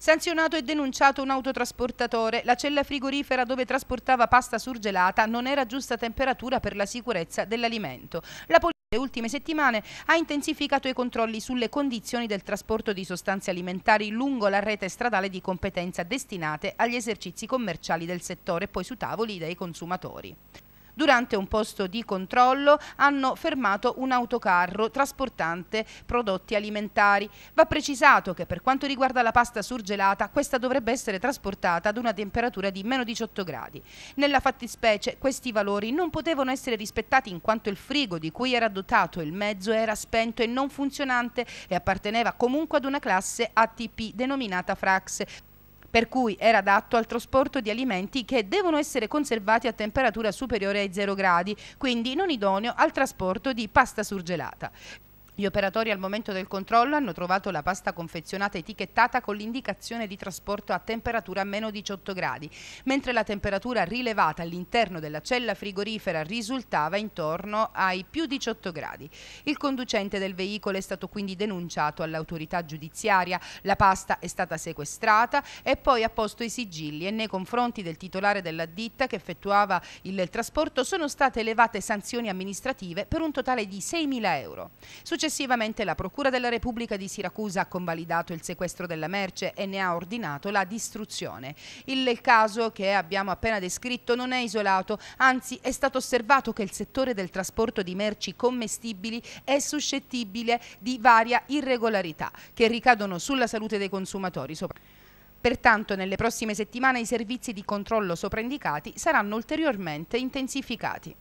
Sanzionato e denunciato un autotrasportatore, la cella frigorifera dove trasportava pasta surgelata non era a giusta temperatura per la sicurezza dell'alimento. La polizia le ultime settimane ha intensificato i controlli sulle condizioni del trasporto di sostanze alimentari lungo la rete stradale di competenza destinate agli esercizi commerciali del settore e poi su tavoli dei consumatori. Durante un posto di controllo hanno fermato un autocarro trasportante prodotti alimentari. Va precisato che per quanto riguarda la pasta surgelata, questa dovrebbe essere trasportata ad una temperatura di meno 18 gradi. Nella fattispecie questi valori non potevano essere rispettati in quanto il frigo di cui era dotato il mezzo era spento e non funzionante e apparteneva comunque ad una classe ATP denominata Frax, per cui era adatto al trasporto di alimenti che devono essere conservati a temperatura superiore ai 0 gradi, quindi non idoneo al trasporto di pasta surgelata. Gli operatori al momento del controllo hanno trovato la pasta confezionata etichettata con l'indicazione di trasporto a temperatura meno 18 gradi, mentre la temperatura rilevata all'interno della cella frigorifera risultava intorno ai più 18 gradi. Il conducente del veicolo è stato quindi denunciato all'autorità giudiziaria, la pasta è stata sequestrata e poi ha posto i sigilli e nei confronti del titolare della ditta che effettuava il trasporto sono state elevate sanzioni amministrative per un totale di 6.000 euro. Successivamente Successivamente la Procura della Repubblica di Siracusa ha convalidato il sequestro della merce e ne ha ordinato la distruzione. Il caso che abbiamo appena descritto non è isolato, anzi è stato osservato che il settore del trasporto di merci commestibili è suscettibile di varia irregolarità che ricadono sulla salute dei consumatori. Pertanto nelle prossime settimane i servizi di controllo sopraindicati saranno ulteriormente intensificati.